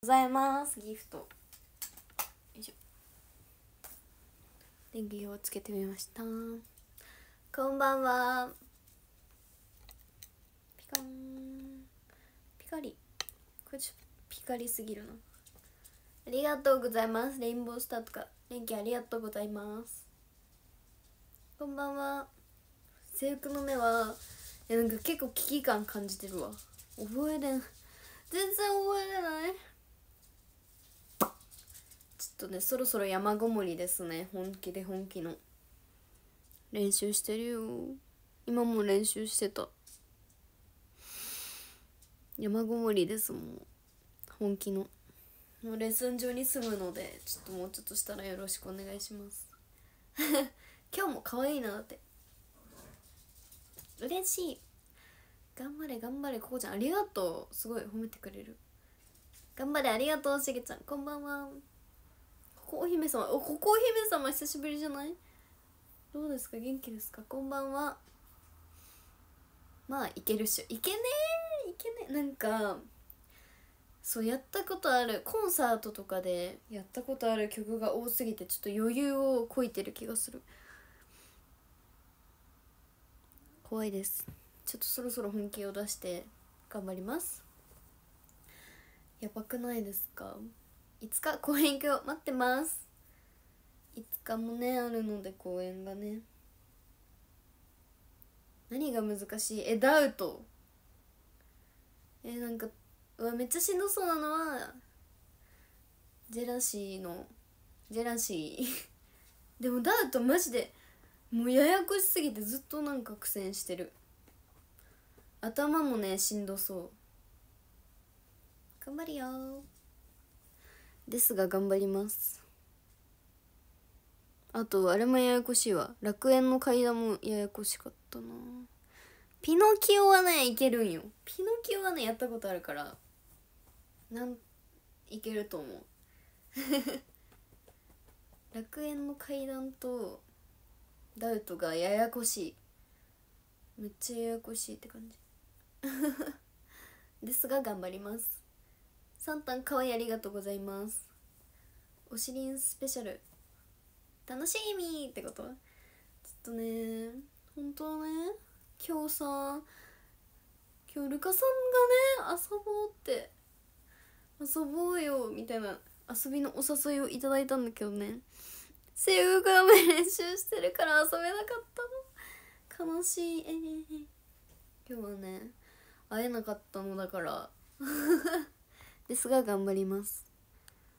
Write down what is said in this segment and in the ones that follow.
ございますギフトよいしょ電気をつけてみましたこんばんはピカンピカリこれちょっとピカリすぎるなありがとうございますレインボースターとか電気ありがとうございますこんばんは制服の目はいやなんか結構危機感感じてるわ覚えれん全然覚えれないちょっとねそろそろ山ごもりですね本気で本気の練習してるよ今も練習してた山ごもりですもん本気のもうレッスン場に住むのでちょっともうちょっとしたらよろしくお願いします 今日も可愛いなって嬉しい頑張れ頑張れここちゃんありがとうすごい褒めてくれる頑張れありがとうしげちゃんこんばんはコーヒ様おここーヒ様久しぶりじゃないどうですか元気ですかこんばんはまあいけるっしょいけねえいけねえなんかそうやったことあるコンサートとかでやったことある曲が多すぎてちょっと余裕をこいてる気がする怖いですちょっとそろそろ本気を出して頑張りますやばくないですかつか公演行くよ待ってますいつかもねあるので公演がね何が難しいえダウトえなんかうわめっちゃしんどそうなのはジェラシーのジェラシー でもダウトマジでもうややこしすぎてずっとなんか苦戦してる頭もねしんどそう頑張るよですが頑張りますあとあれもややこしいわ楽園の階段もややこしかったなピノキオはねいけるんよピノキオはねやったことあるからなんいけると思う 楽園の階段とダウトがややこしいめっちゃややこしいって感じ ですが頑張りますサンタンいありがとうございますおしりんスペシャル楽しみってことちょっとね本当ね今日さ今日ルカさんがね遊ぼうって遊ぼうよみたいな遊びのお誘いをいただいたんだけどね制服が練習してるから遊べなかったの悲しいえー、今日はね会えなかったのだからですが頑張ります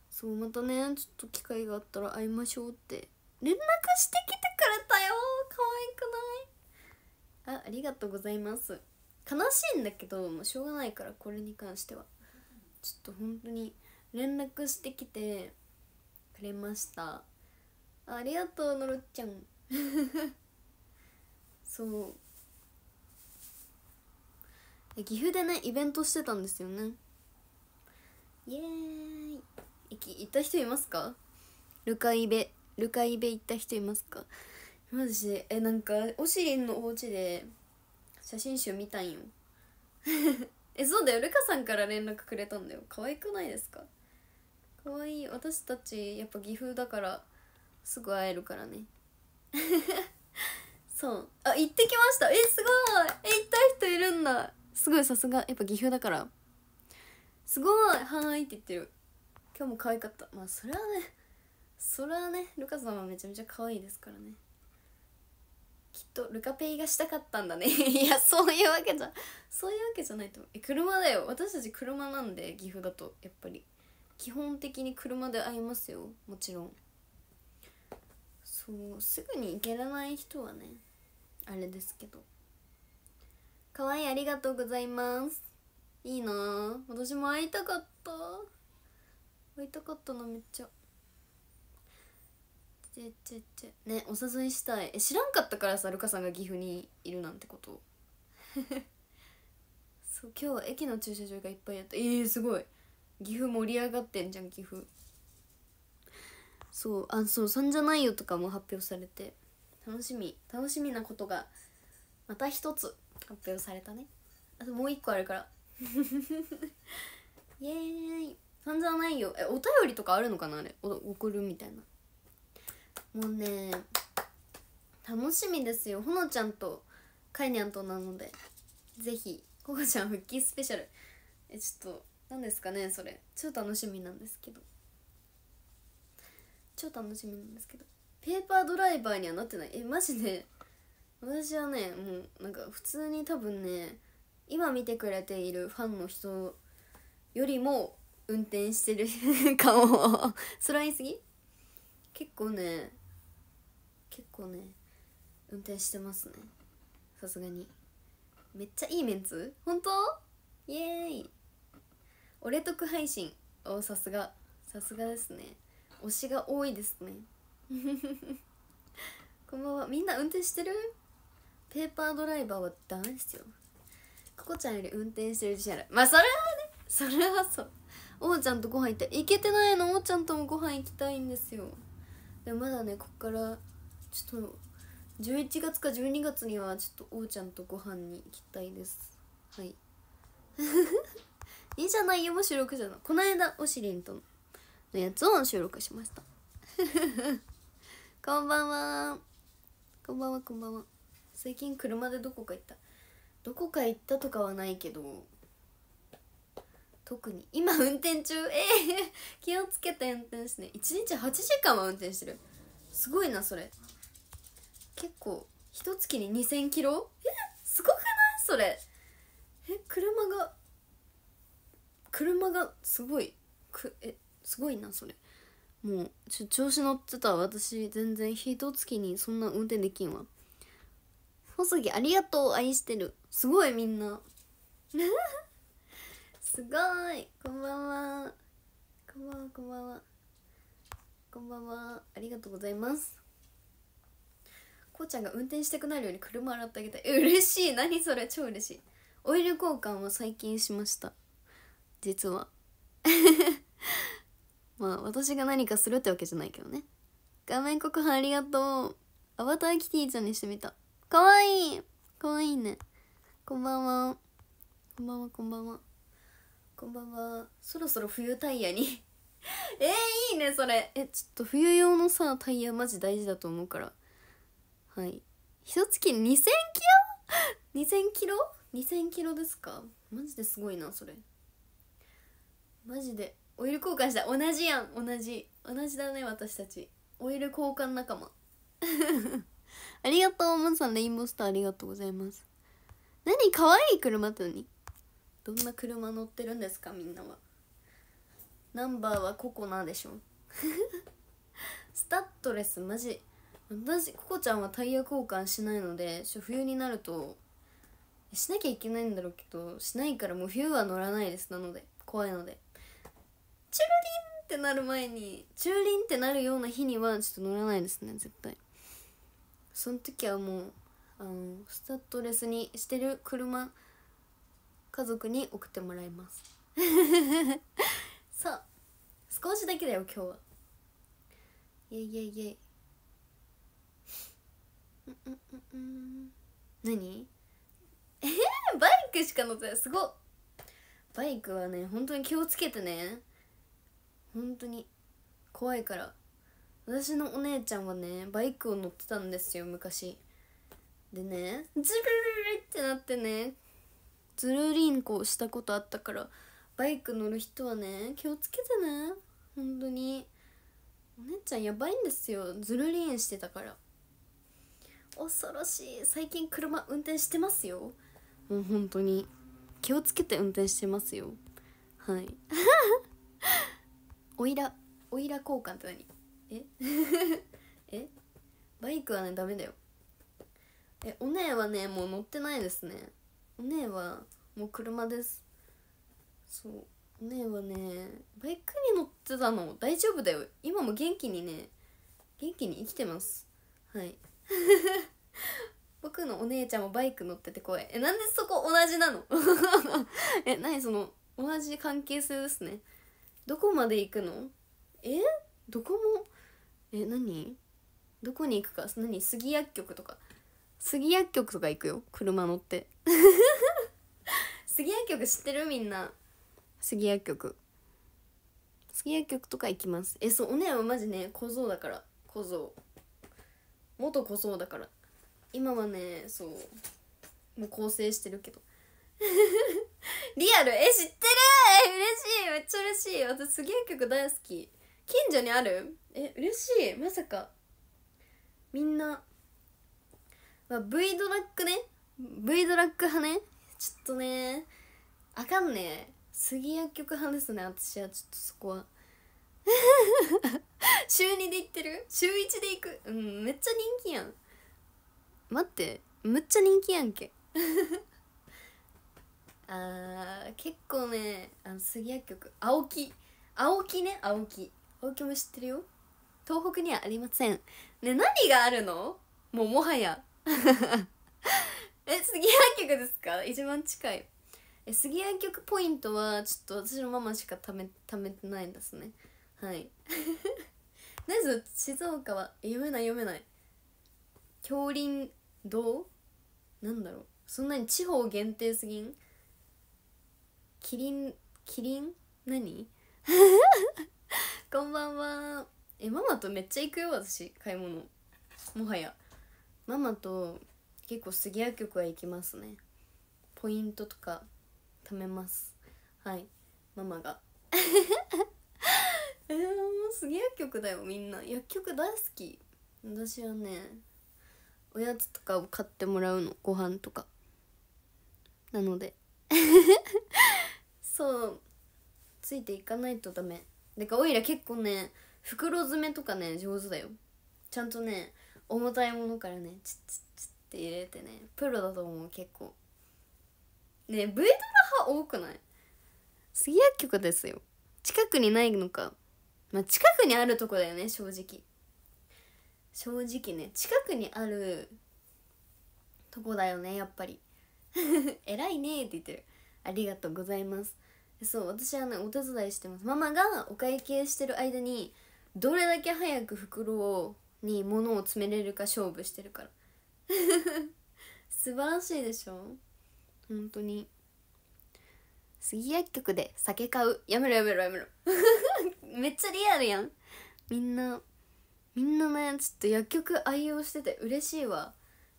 そうまたねちょっと機会があったら会いましょうって連絡してきてくれたよ可愛くないあありがとうございます悲しいんだけどもうしょうがないからこれに関してはちょっと本当に連絡してきてくれましたありがとうのろっちゃん そう岐阜でねイベントしてたんですよねイエーイ行った人いますかルカイベルカイベ行った人いますかマジでえなんかオシリンのお家で写真集見たんよ えそうだよルカさんから連絡くれたんだよ可愛くないですか可愛い私たちやっぱ岐阜だからすぐ会えるからね そうあ行ってきましたえすごいえ行った人いるんだすごいさすがやっぱ岐阜だからすごいはいって言ってる今日も可愛かったまあそれはねそれはねルカさんはめちゃめちゃ可愛いですからねきっとルカペイがしたかったんだね いやそういうわけじゃそういうわけじゃないと思うえ車だよ私たち車なんで岐阜だとやっぱり基本的に車で会いますよもちろんそうすぐに行けらない人はねあれですけど可愛いありがとうございますいいな私も会いたかった会いたかったなめっちゃちちちねお誘いしたいえ知らんかったからさルカさんが岐阜にいるなんてこと そう今日は駅の駐車場がいっぱいやったえー、すごい岐阜盛り上がってんじゃん岐阜そうあそう「3じゃないよ」とかも発表されて楽しみ楽しみなことがまた一つ発表されたねあともう一個あるから イエーイ散々ないよえお便りとかあるのかなあれ送るみたいなもうね楽しみですよほのちゃんとかいにゃんとなのでぜひここちゃん復帰スペシャルえちょっと何ですかねそれ超楽しみなんですけど超楽しみなんですけどペーパードライバーにはなってないえマジで私はねもうなんか普通に多分ね今見てくれているファンの人よりも運転してる 顔をそれいすぎ結構ね結構ね運転してますねさすがにめっちゃいいメンツ本当イエーイ俺得配信おさすがさすがですね推しが多いですね こんばんはみんな運転してるペーパードライバーはダメですよコちゃんより運転してる自信あるまあそれはねそれはそうおうちゃんとご飯行った行けてないのおうちゃんともご飯行きたいんですよでもまだねこっからちょっと11月か12月にはちょっとおうちゃんとご飯に行きたいですはいいいじゃないよも収録じゃないこの間おしりんとのやつを収録しましたこんばんはこんばんはこんばんは最近車でどこか行ったどこか行ったとかはないけど特に今運転中え えー、気をつけて運転ですね1日8時間は運転してるすごいなそれ結構一月に2000キロえすごくないそれえ車が車がすごいくえすごいなそれもうちょ調子乗ってた私全然一月にそんな運転できんわ細木ありがとう愛してるすごいみんな すごいこんばんはこんばんはこんばんはこんばんはありがとうございますこうちゃんが運転したくなるように車洗ってあげたい嬉しい何それ超嬉しいオイル交換は最近しました実は まあ私が何かするってわけじゃないけどね画面告白ありがとうアバターキティちゃんにしてみたかわいいかわいいねこんばんはこんばんはこんばんはこんばんはそろそろ冬タイヤに えー、いいねそれえちょっと冬用のさタイヤマジ大事だと思うからはい一月2000キロ2000キロ2000キロですかマジですごいなそれマジでオイル交換した同じやん同じ同じだね私たちオイル交換仲間 ありがとう、もんさん、レインボースターありがとうございます。何可愛い車って何どんな車乗ってるんですか、みんなは。ナンバーはココナでしょ。スタッドレス、マジ。私、ココちゃんはタイヤ交換しないので、冬になると、しなきゃいけないんだろうけど、しないからもう冬は乗らないです。なので、怖いので。チュルリンってなる前に、チューリンってなるような日には、ちょっと乗らないですね、絶対。その時はもうあのスタッドレスにしてる車家族に送ってもらいます そう少しだけだよ今日はイェイイェイイェイうんうんうんうん何えー、バイクしか乗ってないすごバイクはね本当に気をつけてね本当に怖いから私のお姉ちゃんはねバイクを乗ってたんですよ昔でねズルルルってなってねズルリンコしたことあったからバイク乗る人はね気をつけてね本当にお姉ちゃんやばいんですよズルリンしてたから恐ろしい最近車運転してますよもう本当に気をつけて運転してますよはい おいらおいら交換って何え えバイクはねダメだよえお姉はねもう乗ってないですねお姉はもう車ですそうお姉はねバイクに乗ってたの大丈夫だよ今も元気にね元気に生きてますはい 僕のお姉ちゃんもバイク乗ってて怖いえなんでそこ同じなの え何その同じ関係性ですねどこまで行くのえどこもえ何どこに行くか何杉薬局とか杉薬局とか行くよ車乗って 杉薬局知ってるみんな杉薬局杉薬局とか行きますえそうおねえはマジね小僧だから小僧元小僧だから今はねそうもう構成してるけど リアルえ知ってる嬉しいめっちゃ嬉しい私杉薬局大好き近所にあるえ嬉しいまさかみんな、まあ、V ドラッグね V ドラッグ派ねちょっとねあかんね杉薬局派ですね私はちょっとそこは 週2で行ってる週1で行くうんめっちゃ人気やん待ってむっちゃ人気やんけ あー結構ねあの杉薬局青木青木ね青木青木も知ってるよ東北にはありませんね何があるのもうもはや え杉薬局ですか一番近いえ杉薬局ポイントはちょっと私のママしかため貯めてないんですねはいなぜ 静岡は読めない読めない京林堂なんだろうそんなに地方限定すぎんキリンキリン何 こんばんはえママとめっちゃ行くよ私買い物もはやママと結構杉谷局は行きますねポイントとか貯めますはいママが えー、もう杉谷局だよみんな薬局大好き私はねおやつとかを買ってもらうのご飯とかなので そうついていかないとダメだからおいら結構ね袋詰めとかね上手だよちゃんとね重たいものからねチッチッチッって入れてねプロだと思う結構ねえ V ドラ派多くない杉薬局ですよ近くにないのかまあ近くにあるとこだよね正直正直ね近くにあるとこだよねやっぱり 偉いねって言ってるありがとうございますそう私はねお手伝いしてますママがお会計してる間にどれだけ早く袋をに物を詰めれるか勝負してるから 素晴らしいでしょ本当に杉薬局で酒買うやめろやめろやめろ めっちゃリアルやんみんなみんなねちょっと薬局愛用してて嬉しいわ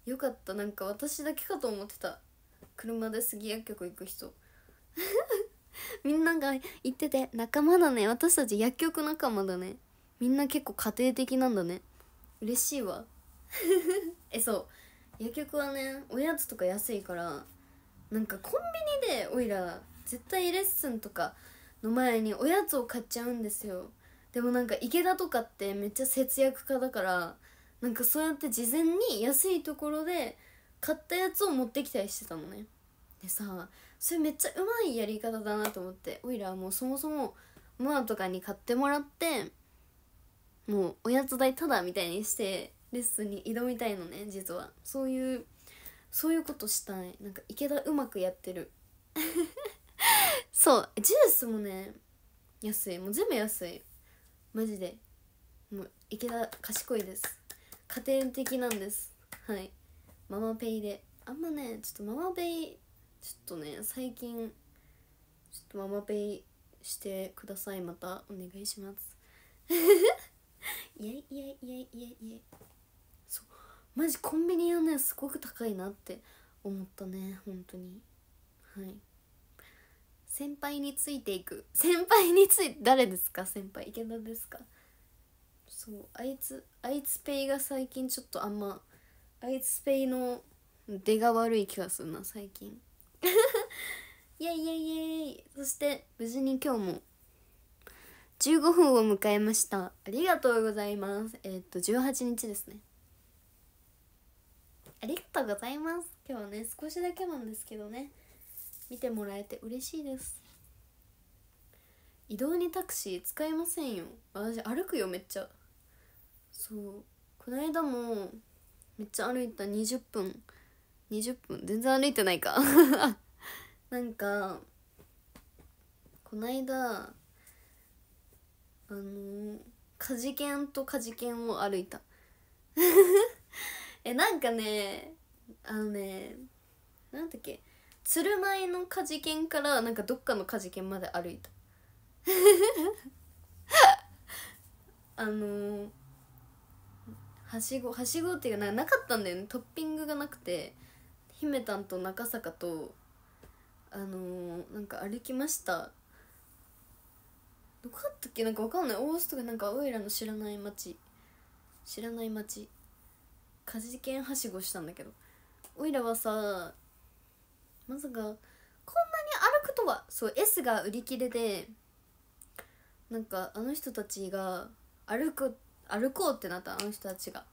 よかったなんか私だけかと思ってた車で杉薬局行く人 みんなが言ってて仲間だね私たち薬局仲間だねみんな結構家庭的なんだね嬉しいわ えそう薬局はねおやつとか安いからなんかコンビニでおいら絶対レッスンとかの前におやつを買っちゃうんですよでもなんか池田とかってめっちゃ節約家だからなんかそうやって事前に安いところで買ったやつを持ってきたりしてたのねでさそれめっちゃうまいやり方だなと思っておいらはもうそもそもママとかに買ってもらってもうおやつ代ただみたいにしてレッスンに挑みたいのね実はそういうそういうことしたいなんか池田うまくやってる そうジュースもね安いもう全部安いマジでもう池田賢いです家庭的なんですはいママペイであんまねちょっとママペイちょっとね最近ちょっとママペイしてくださいまたお願いします いやいやいやいやいやそうマジコンビニはねすごく高いなって思ったね本当にはい先輩についていく 先輩について誰ですか先輩池田ですかそうあいつあいつペイが最近ちょっとあんまあいつペイの出が悪い気がするな最近 いやいやいやイエそして無事に今日も15分を迎えましたありがとうございますえー、っと18日ですねありがとうございます今日はね少しだけなんですけどね見てもらえて嬉しいです移動にタクシー使いませんよ私歩くよめっちゃそうこの間もめっちゃ歩いた20分20分全然歩いてないか なんかこの間あのー、カジケンとカジケンを歩いた えなんかねあのねなんだっけ鶴舞のカジケンからなんかどっかのカジケンまで歩いた あのー、はしごはしごっていうかなかったんだよねトッピングがなくて姫たんと中坂とあのー、なんか歩きましたどこだったっけなんかわかんない大須とかなんかおいらの知らない町知らない町火事件はしごしたんだけどおいらはさまさかこんなに歩くとはそう S が売り切れでなんかあの人たちが歩く歩こうってなったあの人たちが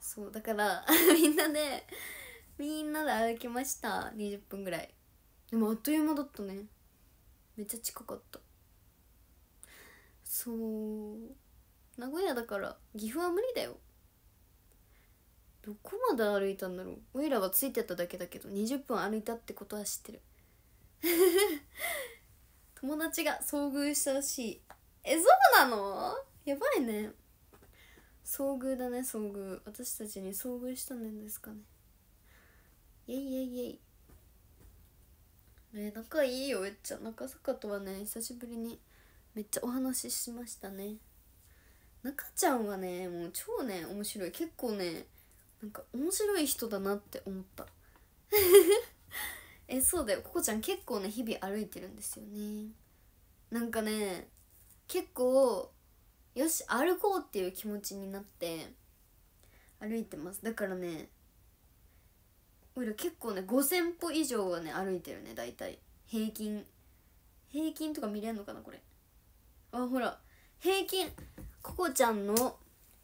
そうだから みんなでみんなで歩きました20分ぐらいでもあっという間だったねめっちゃ近かったそう名古屋だから岐阜は無理だよどこまで歩いたんだろうおいらはついてただけだけど20分歩いたってことは知ってる 友達が遭遇したらしいえそうなのやばいね遭遇だね遭遇私たちに遭遇したんですかねイェイイェイイェイえ仲いいよえっちゃん中坂とはね久しぶりにめっちゃお話ししましたね中ちゃんはねもう超ね面白い結構ねなんか面白い人だなって思った えそうだよここちゃん結構ね日々歩いてるんですよねなんかね結構よし歩こうっていう気持ちになって歩いてますだからね俺ら結構ね5,000歩以上はね歩いてるね大体平均平均とか見れんのかなこれあほら平均ココちゃんの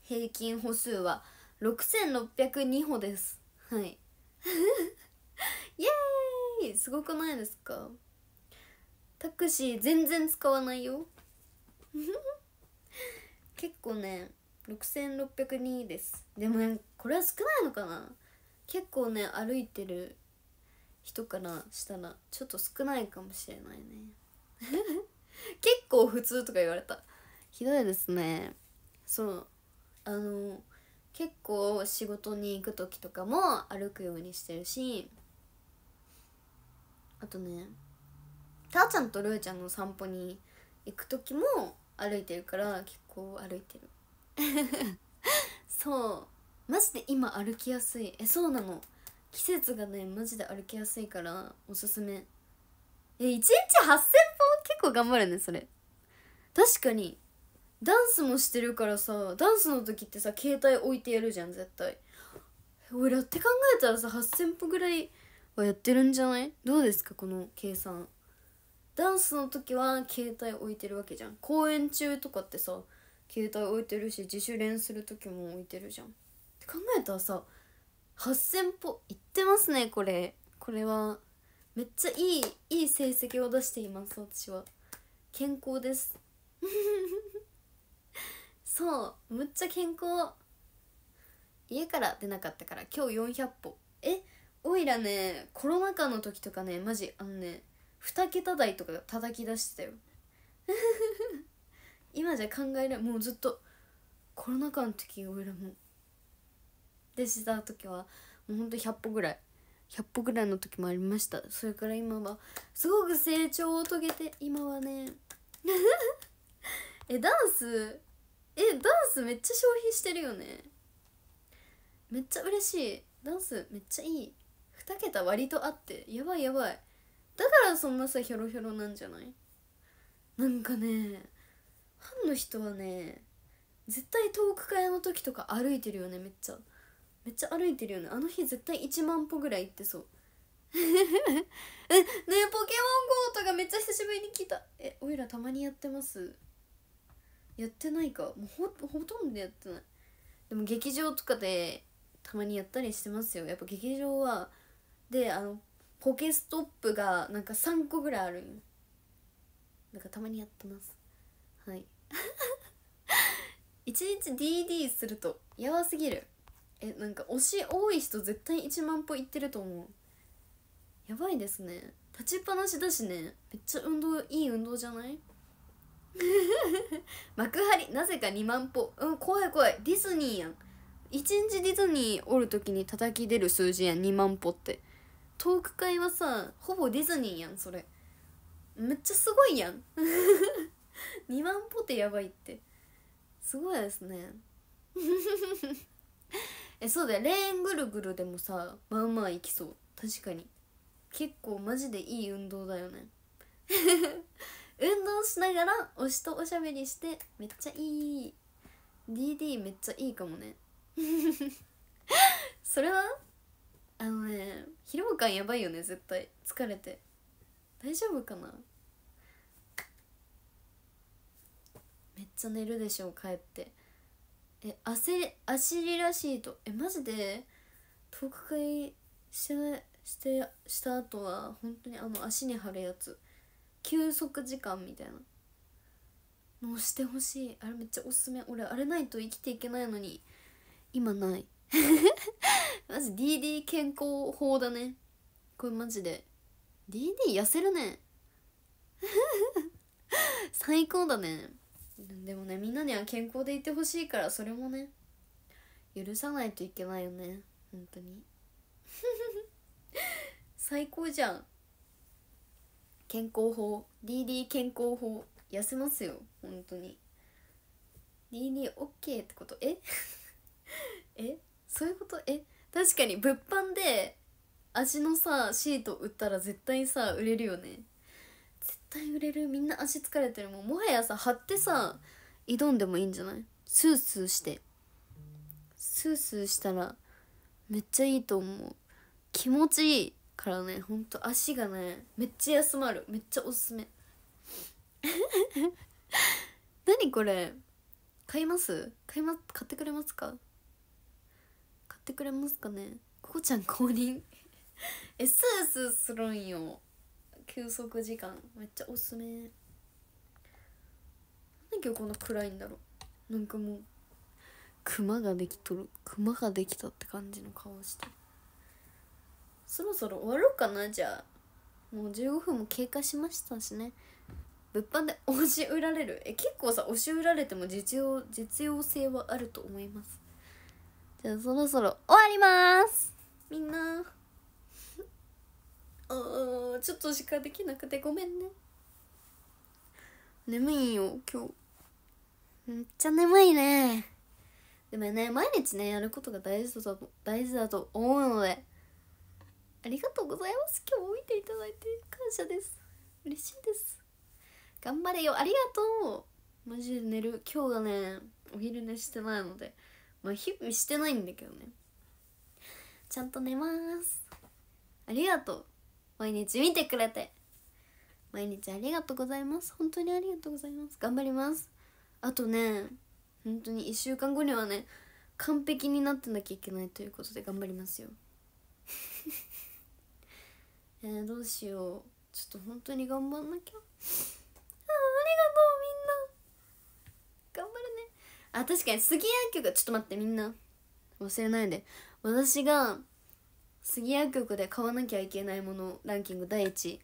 平均歩数は6602歩ですはい イエーイすごくないですかタクシー全然使わないよ 結構ね6602ですでもねこれは少ないのかな結構ね歩いてる人からしたらちょっと少ないかもしれないね 結構普通とか言われたひどいですねそうあの結構仕事に行く時とかも歩くようにしてるしあとねたーちゃんとるーちゃんの散歩に行く時も歩いてるから結構歩いてる そうマジで今歩きやすいえそうなの季節がねマジで歩きやすいからおすすめえ1日8,000歩結構頑張るねそれ確かにダンスもしてるからさダンスの時ってさ携帯置いてやるじゃん絶対俺らって考えたらさ8,000歩ぐらいはやってるんじゃないどうですかこの計算ダンスの時は携帯置いてるわけじゃん公演中とかってさ携帯置いてるし自主練する時も置いてるじゃんって考えたらさ8,000歩いってますねこれこれはめっちゃいいいい成績を出しています私は健康です そうむっちゃ健康家から出なかったから今日400歩えっおいらねコロナ禍の時とかねマジあのね2桁台とか叩き出してたよ 今じゃ考えられもうずっとコロナ禍の時おいらもでした時はもうほんと100歩ぐらい100歩ぐらいの時もありましたそれから今はすごく成長を遂げて今はね えダンスえダンスめっちゃ消費してるよねめっちゃ嬉しいダンスめっちゃいい2桁割とあってやばいやばいだからそんなさヒョロヒョロなんじゃないなんかねファンの人はね絶対トーク会の時とか歩いてるよねめっちゃめっちゃ歩いてるよねあの日絶対1万歩ぐらい行ってそう ねねポケモン GO とかめっちゃ久しぶりに聞いたえおいらたまにやってますやってないかもうほほとんどやってないでも劇場とかでたまにやったりしてますよやっぱ劇場はであのポケストップがなんか3個ぐらいあるんなんかたまにやってますはい 一日 DD するとやばすぎるえなんか推し多い人絶対1万歩いってると思うやばいですね立ちっぱなしだしねめっちゃ運動いい運動じゃない 幕張なぜか2万歩うん怖い怖いディズニーやん1日ディズニーおる時に叩き出る数字やん2万歩ってトーク会はさほぼディズニーやんそれめっちゃすごいやん2 万歩ってやばいってすごいですね えそうだよレーンぐるぐるでもさまあまあいきそう確かに結構マジでいい運動だよね 運動しながら推しとおしゃべりしてめっちゃいい DD めっちゃいいかもね それはあのね疲労感やばいよね絶対疲れて大丈夫かなめっちゃ寝るでしょう帰ってえ焦焦りらしいとえマジで遠く会してしてした後は本当にあの足に貼るやつ休息時間みたいなのをしてほしいあれめっちゃおすすめ俺あれないと生きていけないのに今ない マジ DD 健康法だねこれマジで DD 痩せるね 最高だねでもねみんなには健康でいてほしいからそれもね許さないといけないよね本当に 最高じゃん健康法 DD 健康法痩せますよ本当に DDOK、ってことえ えそういうことえ確かに物販で足のさシート売ったら絶対さ売れるよね対売れるみんな足疲れてるもうもはやさ貼ってさ挑んでもいいんじゃないスースーしてスースーしたらめっちゃいいと思う気持ちいいからねほんと足がねめっちゃ休まるめっちゃおすすめ 何これ買います買いま買ってくれますか買ってくれますかねここちゃん降臨 えスースーするんよ休息時間めっちゃおすすめ何で今日こんな暗いんだろうなんかもうクマができとるクマができたって感じの顔してそろそろ終わろうかなじゃあもう15分も経過しましたしね物販で押し売られるえ結構さ押し売られても実用実用性はあると思いますじゃあそろそろ終わりますみんなちょっとしかできなくてごめんね眠いよ今日めっちゃ眠いねでもね毎日ねやることが大事だと大事だと思うのでありがとうございます今日も見ていただいて感謝です嬉しいです頑張れよありがとうマジで寝る今日がねお昼寝してないのでまあ日々してないんだけどねちゃんと寝ますありがとう毎日見てくれて毎日ありがとうございます本当にありがとうございます頑張りますあとね本当に1週間後にはね完璧になってなきゃいけないということで頑張りますよえー、どうしようちょっと本当に頑張んなきゃあありがとうみんな頑張るねあ確かに杉谷曲ちょっと待ってみんな忘れないで私が杉谷局で買わなきゃいけないものランキング第1位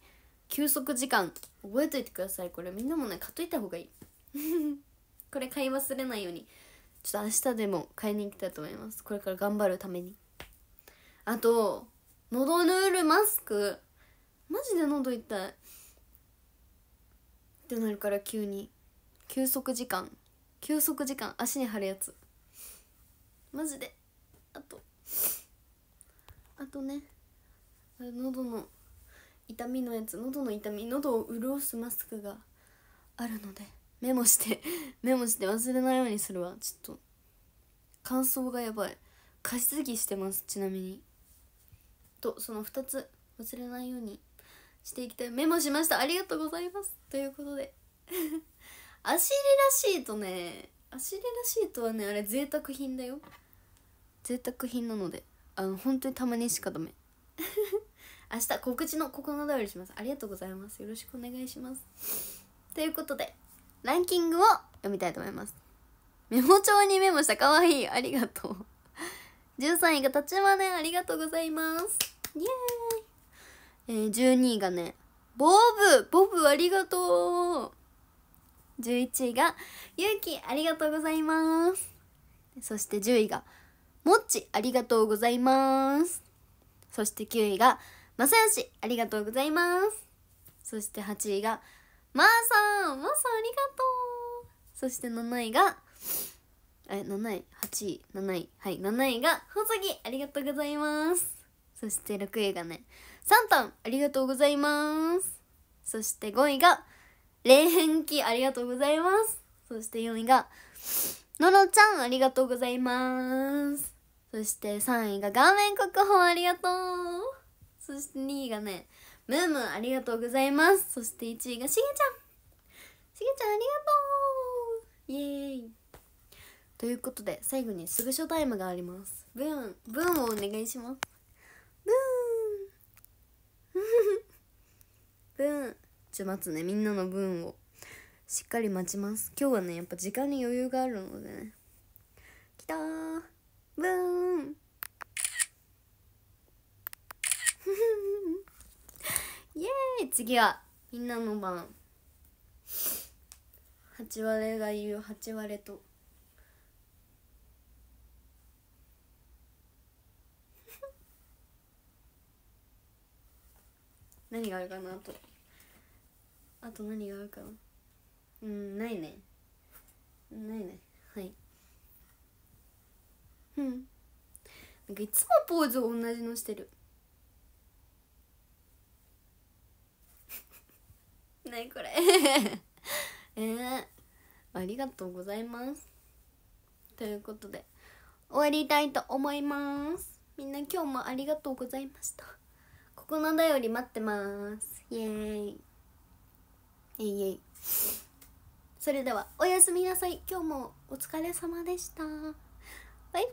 休息時間覚えといてくださいこれみんなもね買っといた方がいい これ買い忘れないようにちょっと明日でも買いに行きたいと思いますこれから頑張るためにあと喉ヌールマスクマジで喉痛いってなるから急に休息時間休息時間足に貼るやつマジであとあとね喉の痛みのやつ喉の痛み喉を潤すマスクがあるのでメモして メモして忘れないようにするわちょっと乾燥がやばい加湿器してますちなみにとその2つ忘れないようにしていきたいメモしましたありがとうございますということで 足入れらしいとね足入れらしいとはねあれ贅沢品だよ贅沢品なのであの本当にたまにしかダメ 明日告知の心の通りしますありがとうございますよろしくお願いしますということでランキングを読みたいと思いますメモ帳にメモしたかわいいありがとう13 位が立花ねありがとうございますイエーイ、えー、12位がねボブボブありがとう11位が勇気ありがとうございますそして10位がもっち、ありがとうございます。そして9位が、まさよし、ありがとうございます。そして8位が、まー、あ、さん、まー、あ、さんありがとう。そして7位が、え、7位、8位、7位、はい、7位が、ほさぎ、ありがとうございます。そして6位がね、サンタン、ありがとうございます。そして5位が、冷変期、ありがとうございます。そして4位が、のろちゃん、ありがとうございます。そして3位が顔面国宝ありがとうそして2位がねムームーありがとうございますそして1位がしげちゃんしげちゃんありがとうイエーイということで最後にすぐショタイムがありますブーンブーンをお願いしますブーン ブーンちょ待つねみんなのブーンをしっかり待ちます今日はねやっぱ時間に余裕があるのでねきたーブーン イエーイ次はみんなの番8割が言う8割と 何があるかなあとあと何があるかなうんないねないねはいうんなんかいつもポーズを同じのしてる 何これ えー、ありがとうございますということで終わりたいと思いますみんな今日もありがとうございましたここの便り待ってますイエーイイェイイエイそれではおやすみなさい今日もお疲れ様でしたバイバ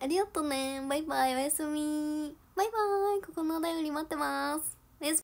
ーイありがとうねバイバイおやすみバイバイここのお便り待ってます